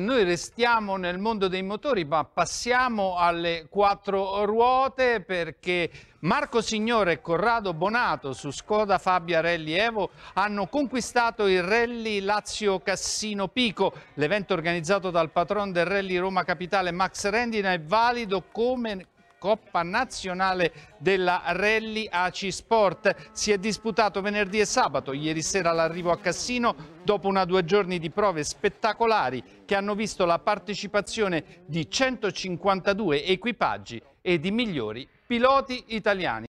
Noi restiamo nel mondo dei motori ma passiamo alle quattro ruote perché Marco Signore e Corrado Bonato su Skoda Fabia Rally Evo hanno conquistato il Rally Lazio Cassino Pico. L'evento organizzato dal patron del Rally Roma Capitale Max Rendina è valido come Coppa Nazionale della Rally AC Sport. Si è disputato venerdì e sabato, ieri sera l'arrivo a Cassino, dopo una due giorni di prove spettacolari che hanno visto la partecipazione di 152 equipaggi e di migliori piloti italiani.